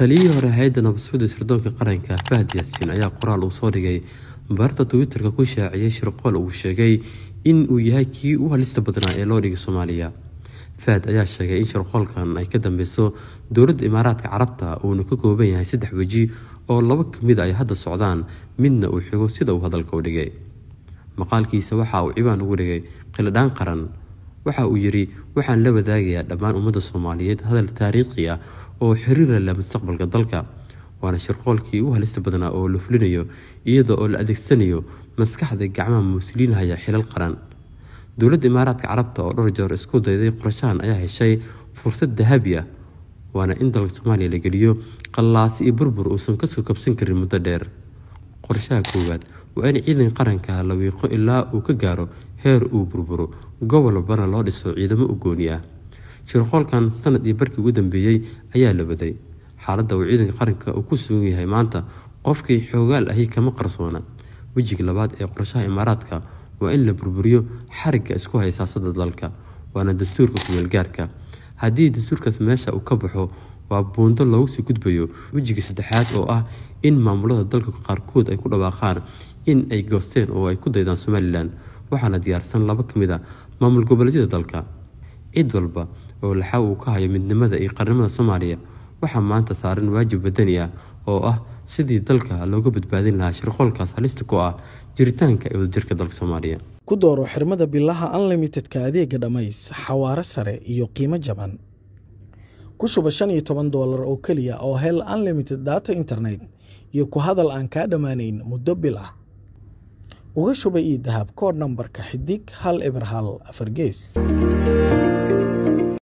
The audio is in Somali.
taliyihii hore hay-adda nabadsuuda sirdoonka qaranka fahad yaasiin ayaa qoraal uu soo dhigay barta twitter-ka ku shaaciyay shirqool uu sheegay in uu yahay kii u halista badnaa ee loo dhigay soomaaliya fahad ayaa sheegay in shirqoolkan ay ka dambeyso dowladda imaaraadka carabta uuna ka kooban yahay saddex weji oo laba ka mida ah ay hadda socdaan midna uu xigo sida uu hadalka u dhigay maqaalkiisa waxa uu cibaan ugu dhigay khildhaan qaran waxa uu yidhi waxaan la wadaagayaa dhammaan ummadda soomaaliyeed hadal taariikhi ah oo xiriira la mustaqbalka dalka waana shirqoolkii u halista badnaa oo la fulinayo iyada oo la adeegsanayo maskaxda gacmaha muusliinhaya xilal qaran dowladda imaaraadka carabta oo dhowr jeer isku dayday qorshahan ayaa heshay fursad dahabi ah waana in dalka soomaaliya la geliyo qallaasi iyo burbur uusan kasoo kabsan karin muddo dheer qorshaha koowaad waa in ciidan qaranka la wiiqo ilaa uu ka gaaro heer uu burburo gobol walbana loo dhiso ciidamo u gooni ah shirqoolkan sanadii barkii ugu dambeeyey ayaa la waday xaaladda uu ciidanka qaranka uu ku sugan yahay maanta qofkii xoogaal ahi kama qarsoona wejiga labaad ee qorshaha imaaraadka waa in la burburiyo xarigga isku haysaasada dalka waana dastuurka kumeelgaarka haddii dastuurkaas meesha uu ka baxo waa buundo loogu sii gudbayo wejiga saddexaad oo ah in maamulada dalka qaarkood ay ku dhawaaqaan in ay goosteen oo ay ku daydaan somalilan waxaana diyaarsan laba ka mid a ah maamul goboleedyada dalka cid walba oo laxa uu ka hayo midnimada iyo qarnimada soomaaliya waxaa maanta saaran waajib badani ah oo ah sidii dalka looga badbaadin lahaa shirqoolkaas halista ku ah jiritaanka ee wadajirka dalka soomaaliya ku dooro xirmada bilaha unlimitedka adeega dhammays xawaaro sare iyo qiimo jaban ku suba shan iyo toban doolar oo keliya oo hel unlimited data internet iyo ku hadal aan kaa dhammaanayn muddo bil ah uga shuba iyo dahab koor nambarka xidig hal eber hal afar